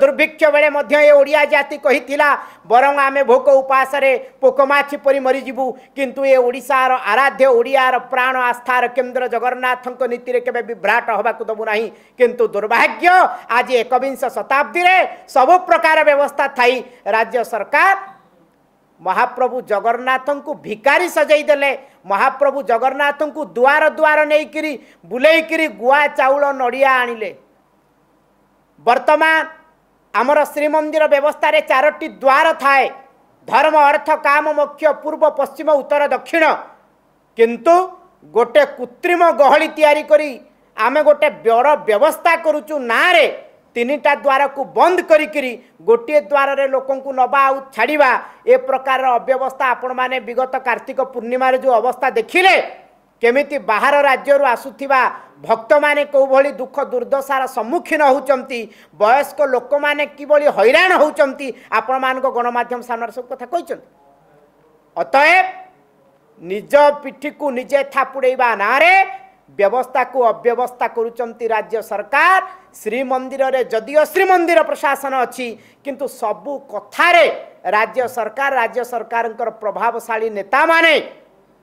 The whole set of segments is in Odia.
ଦୁର୍ଭିକ୍ଷ ବେଳେ ମଧ୍ୟ ଏ ଓଡ଼ିଆ ଜାତି କହିଥିଲା ବରଂ ଆମେ ଭୋକ ଉପାସରେ ପୋକମାଛି ପରି ମରିଯିବୁ କିନ୍ତୁ ଏ ଓଡ଼ିଶାର ଆରାଧ୍ୟ ଓଡ଼ିଆର ପ୍ରାଣ ଆସ୍ଥାର କେନ୍ଦ୍ର ଜଗନ୍ନାଥଙ୍କ ନୀତିରେ କେବେ ବିଭ୍ରାଟ ହେବାକୁ ଦେବୁ ନାହିଁ କିନ୍ତୁ ଦୁର୍ଭାଗ୍ୟ ଆଜି ଏକବିଂଶ ଶତାବ୍ଦୀରେ ସବୁ ପ୍ରକାର ବ୍ୟବସ୍ଥା ଥାଇ ରାଜ୍ୟ ସରକାର ମହାପ୍ରଭୁ ଜଗନ୍ନାଥଙ୍କୁ ଭିକାରୀ ସଜେଇ ଦେଲେ ମହାପ୍ରଭୁ ଜଗନ୍ନାଥଙ୍କୁ ଦୁଆର ଦୁଆର ନେଇକିରି ବୁଲେଇକିରି ଗୁଆ ଚାଉଳ ନଡ଼ିଆ ଆଣିଲେ ବର୍ତ୍ତମାନ ଆମର ଶ୍ରୀମନ୍ଦିର ବ୍ୟବସ୍ଥାରେ ଚାରୋଟି ଦ୍ୱାର ଥାଏ ଧର୍ମ ଅର୍ଥ କାମ ମୁଖ୍ୟ ପୂର୍ବ ପଶ୍ଚିମ ଉତ୍ତର ଦକ୍ଷିଣ କିନ୍ତୁ ଗୋଟେ କୃତ୍ରିମ ଗହଳି ତିଆରି କରି ଆମେ ଗୋଟେ ବଡ଼ ବ୍ୟବସ୍ଥା କରୁଛୁ ନାଁରେ ତିନିଟା ଦ୍ୱାରକୁ ବନ୍ଦ କରିକିରି ଗୋଟିଏ ଦ୍ୱାରରେ ଲୋକଙ୍କୁ ନେବା ଆଉ ଛାଡ଼ିବା ଏ ପ୍ରକାରର ଅବ୍ୟବସ୍ଥା ଆପଣମାନେ ବିଗତ କାର୍ତ୍ତିକ ପୂର୍ଣ୍ଣିମାରେ ଯେଉଁ ଅବସ୍ଥା ଦେଖିଲେ କେମିତି ବାହାର ରାଜ୍ୟରୁ ଆସୁଥିବା ଭକ୍ତମାନେ କେଉଁଭଳି ଦୁଃଖ ଦୁର୍ଦ୍ଦଶାର ସମ୍ମୁଖୀନ ହେଉଛନ୍ତି ବୟସ୍କ ଲୋକମାନେ କିଭଳି ହଇରାଣ ହେଉଛନ୍ତି ଆପଣମାନଙ୍କ ଗଣମାଧ୍ୟମ ସାମ୍ନାରେ ସବୁ କଥା କହିଛନ୍ତି ଅତଏବ ନିଜ ପିଠିକୁ ନିଜେ ଥାପୁଡ଼େଇବା ନାଁରେ ବ୍ୟବସ୍ଥାକୁ ଅବ୍ୟବସ୍ଥା କରୁଛନ୍ତି ରାଜ୍ୟ ସରକାର ଶ୍ରୀମନ୍ଦିରରେ ଯଦିଓ ଶ୍ରୀମନ୍ଦିର ପ୍ରଶାସନ ଅଛି କିନ୍ତୁ ସବୁ କଥାରେ ରାଜ୍ୟ ସରକାର ରାଜ୍ୟ ସରକାରଙ୍କର ପ୍ରଭାବଶାଳୀ ନେତାମାନେ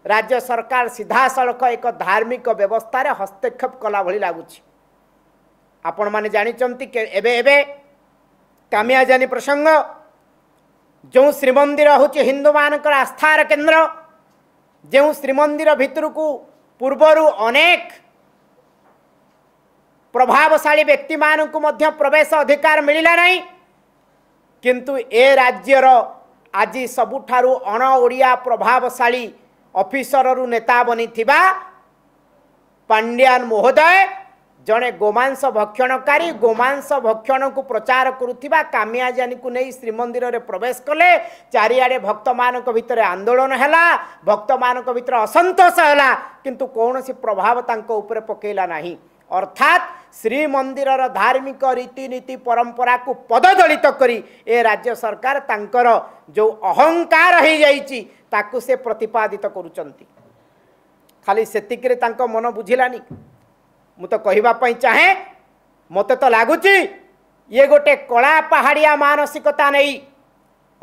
ରାଜ୍ୟ ସରକାର ସିଧାସଳଖ ଏକ ଧାର୍ମିକ ବ୍ୟବସ୍ଥାରେ ହସ୍ତକ୍ଷେପ କଲା ଭଳି ଲାଗୁଛି ଆପଣମାନେ ଜାଣିଛନ୍ତି ଏବେ ଏବେ କାମିଆଜାନି ପ୍ରସଙ୍ଗ ଯେଉଁ ଶ୍ରୀମନ୍ଦିର ହେଉଛି ହିନ୍ଦୁମାନଙ୍କର ଆସ୍ଥାର କେନ୍ଦ୍ର ଯେଉଁ ଶ୍ରୀମନ୍ଦିର ଭିତରକୁ ପୂର୍ବରୁ ଅନେକ ପ୍ରଭାବଶାଳୀ ବ୍ୟକ୍ତିମାନଙ୍କୁ ମଧ୍ୟ ପ୍ରବେଶ ଅଧିକାର ମିଳିଲା ନାହିଁ କିନ୍ତୁ ଏ ରାଜ୍ୟର ଆଜି ସବୁଠାରୁ ଅଣ ଓଡ଼ିଆ ପ୍ରଭାବଶାଳୀ ଅଫିସରରୁ ନେତା ବନିଥିବା ପାଣ୍ଡିଆନ ମହୋଦୟ ଜଣେ ଗୋମାଂସ ଭକ୍ଷଣକାରୀ ଗୋମାଂସ ଭକ୍ଷଣକୁ ପ୍ରଚାର କରୁଥିବା କାମିଆଜାନୀକୁ ନେଇ ଶ୍ରୀମନ୍ଦିରରେ ପ୍ରବେଶ କଲେ ଚାରିଆଡ଼େ ଭକ୍ତମାନଙ୍କ ଭିତରେ ଆନ୍ଦୋଳନ ହେଲା ଭକ୍ତମାନଙ୍କ ଭିତରେ ଅସନ୍ତୋଷ ହେଲା କିନ୍ତୁ କୌଣସି ପ୍ରଭାବ ତାଙ୍କ ଉପରେ ପକାଇଲା ନାହିଁ ଅର୍ଥାତ୍ ଶ୍ରୀମନ୍ଦିରର ଧାର୍ମିକ ରୀତିନୀତି ପରମ୍ପରାକୁ ପଦଦଳିତ କରି ଏ ରାଜ୍ୟ ସରକାର ତାଙ୍କର ଯେଉଁ ଅହଙ୍କାର ହୋଇଯାଇଛି ତାକୁ ସେ ପ୍ରତିପାଦିତ କରୁଛନ୍ତି ଖାଲି ସେତିକିରେ ତାଙ୍କ ମନ ବୁଝିଲାନି ମୁଁ ତ କହିବା ପାଇଁ ଚାହେଁ ମୋତେ ତ ଲାଗୁଛି ଇଏ ଗୋଟେ କଳା ପାହାଡ଼ିଆ ମାନସିକତା ନେଇ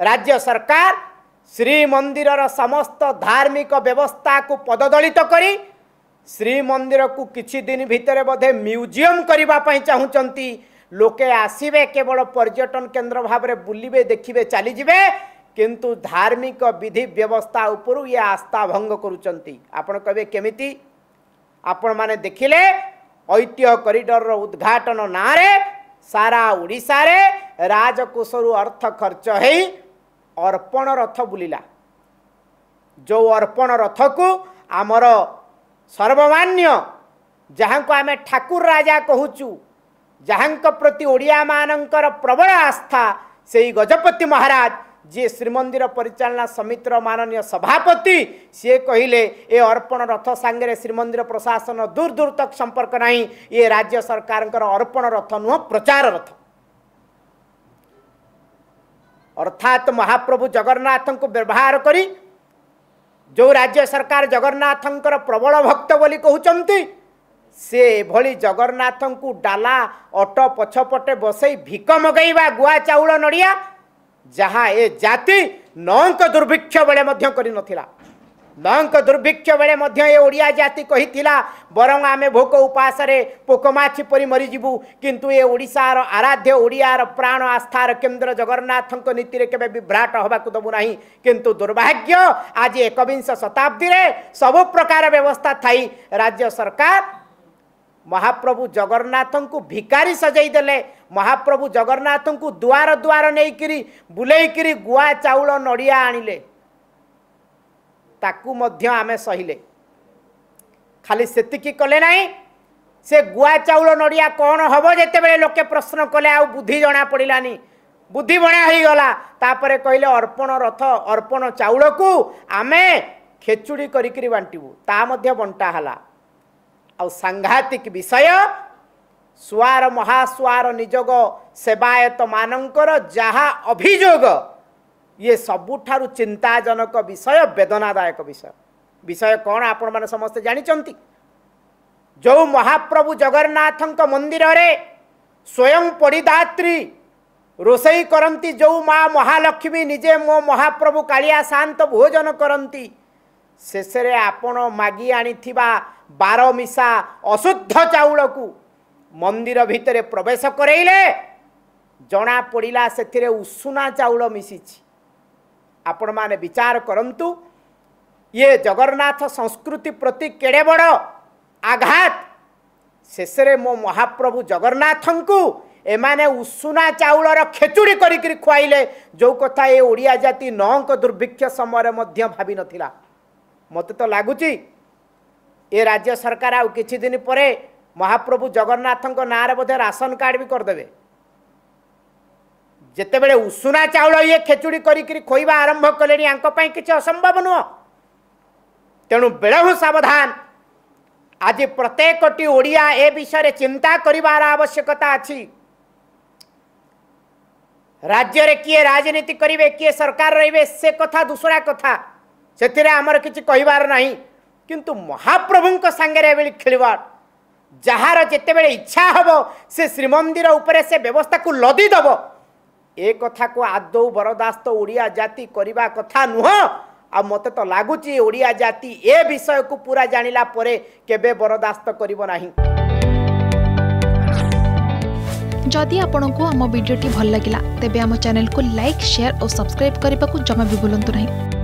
ରାଜ୍ୟ ସରକାର ଶ୍ରୀମନ୍ଦିରର ସମସ୍ତ ଧାର୍ମିକ ବ୍ୟବସ୍ଥାକୁ ପଦଦଳିତ କରି ଶ୍ରୀମନ୍ଦିରକୁ କିଛି ଦିନ ଭିତରେ ବୋଧେ ମ୍ୟୁଜିୟମ୍ କରିବା ପାଇଁ ଚାହୁଁଛନ୍ତି ଲୋକେ ଆସିବେ କେବଳ ପର୍ଯ୍ୟଟନ କେନ୍ଦ୍ର ଭାବରେ ବୁଲିବେ ଦେଖିବେ ଚାଲିଯିବେ କିନ୍ତୁ ଧାର୍ମିକ ବିଧି ବ୍ୟବସ୍ଥା ଉପରୁ ଇଏ ଆସ୍ଥା ଭଙ୍ଗ କରୁଛନ୍ତି ଆପଣ କହିବେ କେମିତି ଆପଣମାନେ ଦେଖିଲେ ଐତିହ୍ୟ କରିଡ଼ରର ଉଦ୍ଘାଟନ ନାଁରେ ସାରା ଓଡ଼ିଶାରେ ରାଜକୋଷରୁ ଅର୍ଥ ଖର୍ଚ୍ଚ ହେଇ ଅର୍ପଣ ରଥ ବୁଲିଲା ଯେଉଁ ଅର୍ପଣ ରଥକୁ ଆମର सर्वमान्य जहाँको आम ठाकुरा कहाँ प्रति ओडिया म प्रबल आस्था गजपति महाराज यीमन्दिर परिचाना समितिर माननीय सभापति सि कहिले ए अर्पण रथ साङ्गले श्रीमन्दिर प्रशासन दुर्दूर तक संपर्क सम्पर्क ये राज्य सरकारको अर्पण रथ नुह प्रचार रथ अर्थात महाप्रभु जगन्नाथ को व्यवहार करी ଯେଉଁ ରାଜ୍ୟ ସରକାର ଜଗନ୍ନାଥଙ୍କର ପ୍ରବଳ ଭକ୍ତ ବୋଲି କହୁଛନ୍ତି ସେ ଏଭଳି ଜଗନ୍ନାଥଙ୍କୁ ଡାଲା ଅଟୋ ପଛପଟେ ବସେଇ ଭିକ ମଗେଇବା ଗୁଆ ଚାଉଳ ନଡ଼ିଆ ଯାହା ଏ ଜାତି ନଙ୍କ ଦୁର୍ଭିକ୍ଷ ବେଳେ ମଧ୍ୟ କରିନଥିଲା ମାଆଙ୍କ ଦୁର୍ଭିକ୍ଷ ବେଳେ ମଧ୍ୟ ଏ ଓଡ଼ିଆ ଜାତି କହିଥିଲା ବରଂ ଆମେ ଭୋକ ଉପାସରେ ପୋକ ମାଛି ପରି ମରିଯିବୁ କିନ୍ତୁ ଏ ଓଡ଼ିଶାର ଆରାଧ୍ୟ ଓଡ଼ିଆର ପ୍ରାଣ ଆସ୍ଥାର କେନ୍ଦ୍ର ଜଗନ୍ନାଥଙ୍କ ନୀତିରେ କେବେ ବିଭ୍ରାଟ ହେବାକୁ ଦେବୁ ନାହିଁ କିନ୍ତୁ ଦୁର୍ଭାଗ୍ୟ ଆଜି ଏକବିଂଶ ଶତାବ୍ଦୀରେ ସବୁ ପ୍ରକାର ବ୍ୟବସ୍ଥା ଥାଇ ରାଜ୍ୟ ସରକାର ମହାପ୍ରଭୁ ଜଗନ୍ନାଥଙ୍କୁ ଭିକାରୀ ସଜେଇ ଦେଲେ ମହାପ୍ରଭୁ ଜଗନ୍ନାଥଙ୍କୁ ଦୁଆର ଦୁଆର ନେଇକିରି ବୁଲେଇକିରି ଗୁଆ ଚାଉଳ ନଡ଼ିଆ ଆଣିଲେ ତାକୁ ମଧ୍ୟ ଆମେ ସହିଲେ ଖାଲି ସେତିକି କଲେ ନାହିଁ ସେ ଗୁଆ ଚାଉଳ ନଡ଼ିଆ କ'ଣ ହେବ ଯେତେବେଳେ ଲୋକେ ପ୍ରଶ୍ନ କଲେ ଆଉ ବୁଦ୍ଧି ଜଣା ପଡ଼ିଲାନି ବୁଦ୍ଧି ବଣା ହେଇଗଲା ତାପରେ କହିଲେ ଅର୍ପଣ ରଥ ଅର୍ପଣ ଚାଉଳକୁ ଆମେ ଖେଚୁଡ଼ି କରିକିରି ବାଣ୍ଟିବୁ ତା ମଧ୍ୟ ବଣ୍ଟା ହେଲା ଆଉ ସାଂଘାତିକ ବିଷୟ ସୁଆର ମହାସୁଆର ନିଯୋଗ ସେବାୟତମାନଙ୍କର ଯାହା ଅଭିଯୋଗ ଇଏ ସବୁଠାରୁ ଚିନ୍ତାଜନକ ବିଷୟ ବେଦନାଦାୟକ ବିଷୟ ବିଷୟ କ'ଣ ଆପଣମାନେ ସମସ୍ତେ ଜାଣିଛନ୍ତି ଯେଉଁ ମହାପ୍ରଭୁ ଜଗନ୍ନାଥଙ୍କ ମନ୍ଦିରରେ ସ୍ୱୟଂ ପରିଧାତ୍ରୀ ରୋଷେଇ କରନ୍ତି ଯେଉଁ ମା ମହାଲକ୍ଷ୍ମୀ ନିଜେ ମୋ ମହାପ୍ରଭୁ କାଳିଆ ଶାନ୍ତ ଭୋଜନ କରନ୍ତି ଶେଷରେ ଆପଣ ମାଗି ଆଣିଥିବା ବାର ମିଶା ଅଶୁଦ୍ଧ ଚାଉଳକୁ ମନ୍ଦିର ଭିତରେ ପ୍ରବେଶ କରେଇଲେ ଜଣାପଡ଼ିଲା ସେଥିରେ ଉଷୁନା ଚାଉଳ ମିଶିଛି ଆପଣମାନେ ବିଚାର କରନ୍ତୁ ଇଏ ଜଗନ୍ନାଥ ସଂସ୍କୃତି ପ୍ରତି କେଡ଼େ ବଡ଼ ଆଘାତ ଶେଷରେ ମୋ ମହାପ୍ରଭୁ ଜଗନ୍ନାଥଙ୍କୁ ଏମାନେ ଉଷୁନା ଚାଉଳର ଖେଚୁଡ଼ି କରିକିରି ଖୁଆଇଲେ ଯେଉଁ କଥା ଏ ଓଡ଼ିଆ ଜାତି ନଙ୍କ ଦୁର୍ଭିକ୍ଷ ସମୟରେ ମଧ୍ୟ ଭାବିନଥିଲା ମୋତେ ତ ଲାଗୁଛି ଏ ରାଜ୍ୟ ସରକାର ଆଉ କିଛି ଦିନ ପରେ ମହାପ୍ରଭୁ ଜଗନ୍ନାଥଙ୍କ ନାଁରେ ବୋଧେ ରାସନ କାର୍ଡ଼ ବି କରିଦେବେ ଯେତେବେଳେ ଉଷୁନା ଚାଉଳ ଇଏ ଖେଚୁଡ଼ି କରିକିରି ଖୋଇବା ଆରମ୍ଭ କଲେଣି ୟାଙ୍କ ପାଇଁ କିଛି ଅସମ୍ଭବ ନୁହଁ ତେଣୁ ବେଳହୁ ସାବଧାନ ଆଜି ପ୍ରତ୍ୟେକଟି ଓଡ଼ିଆ ଏ ବିଷୟରେ ଚିନ୍ତା କରିବାର ଆବଶ୍ୟକତା ଅଛି ରାଜ୍ୟରେ କିଏ ରାଜନୀତି କରିବେ କିଏ ସରକାର ରହିବେ ସେ କଥା ଦୁସରା କଥା ସେଥିରେ ଆମର କିଛି କହିବାର ନାହିଁ କିନ୍ତୁ ମହାପ୍ରଭୁଙ୍କ ସାଙ୍ଗରେ ଏଭଳି ଖେଳିବାର ଯାହାର ଯେତେବେଳେ ଇଚ୍ଛା ହେବ ସେ ଶ୍ରୀମନ୍ଦିର ଉପରେ ସେ ବ୍ୟବସ୍ଥାକୁ ଲଦି ଦେବ ଏ କଥାକୁ ଆଦୌ ବରଦାସ୍ତ ଓଡ଼ିଆ ଜାତି କରିବା କଥା ନୁହଁ ଆଉ ମୋତେ ତ ଲାଗୁଛି ଓଡ଼ିଆ ଜାତି ଏ ବିଷୟକୁ ପୁରା ଜାଣିଲା ପରେ କେବେ ବରଦାସ୍ତ କରିବ ନାହିଁ ଯଦି ଆପଣଙ୍କୁ ଆମ ଭିଡ଼ିଓଟି ଭଲ ଲାଗିଲା ତେବେ ଆମ ଚ୍ୟାନେଲକୁ ଲାଇକ୍ ସେୟାର ଓ ସବସ୍କ୍ରାଇବ୍ କରିବାକୁ ଜମା ବି ଭୁଲନ୍ତୁ ନାହିଁ